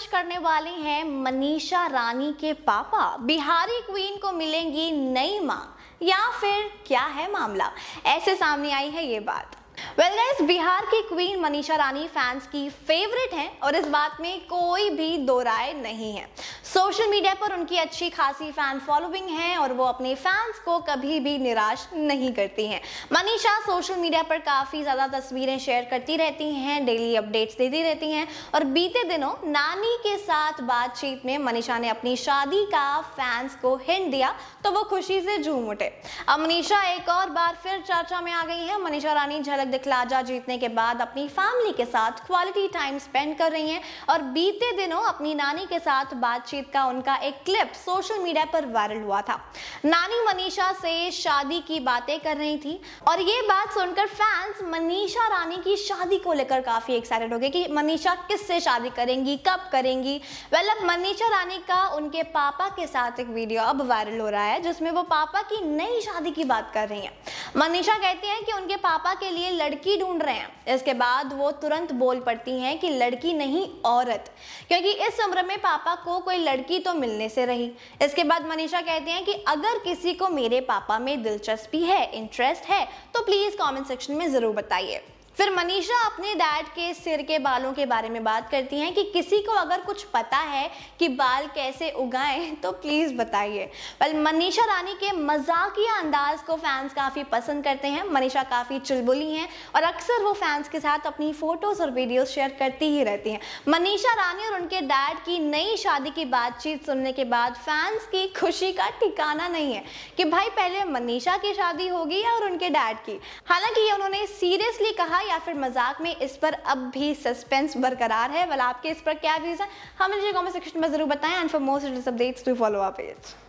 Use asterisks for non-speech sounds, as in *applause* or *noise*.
पेशकश करने वाले हैं मनीषा रानी के पापा बिहारी क्वीन को मिलेंगी नई माँ या फिर क्या है मामला ऐसे सामने आई है ये बात वेल well, बिहार की क्वीन मनीषा रानी फैंस की फेवरेट हैं और इस बात में कोई भी दो राय नहीं है सोशल मीडिया पर उनकी अच्छी खासी फैन फॉलोइंग है और वो अपने फैंस को कभी भी निराश नहीं करती हैं मनीषा सोशल मीडिया पर काफ़ी ज़्यादा तस्वीरें शेयर करती रहती हैं डेली अपडेट्स देती रहती हैं और बीते दिनों नानी के साथ बातचीत में मनीषा ने अपनी शादी का फैंस को हिंट दिया तो वो खुशी से झूम उठे अब मनीषा एक और बार फिर चर्चा में आ गई है मनीषा रानी झलक दिखलाजा जीतने के बाद अपनी फैमिली के साथ क्वालिटी टाइम स्पेंड कर रही हैं और बीते दिनों अपनी नानी के साथ बातचीत बातचीत का उनका एक क्लिप सोशल मीडिया पर वायरल हुआ था नानी मनीषा से शादी की बातें कर रही थी और ये बात सुनकर फैंस मनीषा रानी की शादी को लेकर काफी एक्साइटेड हो गए कि मनीषा किससे शादी करेंगी कब करेंगी वेल अब मनीषा रानी का उनके पापा के साथ एक वीडियो अब वायरल हो रहा है जिसमें वो पापा की नई शादी की बात कर रही हैं मनीषा कहती हैं कि उनके पापा के लिए लड़की ढूंढ रहे हैं इसके बाद वो तुरंत बोल पड़ती हैं कि लड़की नहीं औरत क्योंकि इस उम्र में पापा को कोई लड़की तो मिलने से रही इसके बाद मनीषा कहती हैं कि अगर किसी को मेरे पापा में दिलचस्पी है इंटरेस्ट है तो प्लीज़ कॉमेंट सेक्शन में ज़रूर बताइए फिर मनीषा अपने डैड के सिर के बालों के बारे में बात करती हैं कि किसी को अगर कुछ पता है कि बाल कैसे उगाएं *laughs* तो प्लीज़ बताइए पर मनीषा रानी के मजाकिया अंदाज को फैंस काफ़ी पसंद करते हैं मनीषा काफ़ी चुलबुली हैं और अक्सर वो फैंस के साथ अपनी फ़ोटोज़ और वीडियोज़ शेयर करती ही रहती हैं मनीषा रानी और उनके डैड की नई शादी की बातचीत सुनने के बाद फैंस की खुशी का ठिकाना नहीं है कि भाई पहले मनीषा की शादी होगी या और उनके डैड की हालांकि ये उन्होंने सीरियसली कहा या फिर मजाक में इस पर अब भी सस्पेंस बरकरार है वाला आपके इस पर क्या व्यूज़ है हमें कॉमेंट सेक्शन में ज़रूर बताएं and for most updates to follow आप पेज